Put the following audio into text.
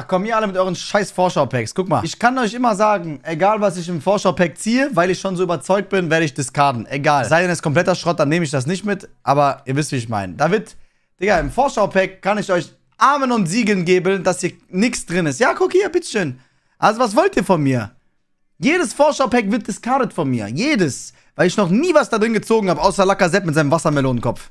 Ach komm, ihr alle mit euren scheiß Vorschau-Packs. Guck mal, ich kann euch immer sagen, egal was ich im Vorschau-Pack ziehe, weil ich schon so überzeugt bin, werde ich diskarden. Egal. Sei denn es kompletter Schrott, dann nehme ich das nicht mit. Aber ihr wisst, wie ich meine. David, Digga, im Vorschau-Pack kann ich euch Armen und Siegen geben, dass hier nichts drin ist. Ja, guck hier, bitteschön. Also was wollt ihr von mir? Jedes Vorschau-Pack wird discarded von mir. Jedes. Weil ich noch nie was da drin gezogen habe, außer Lacazette mit seinem Wassermelonenkopf.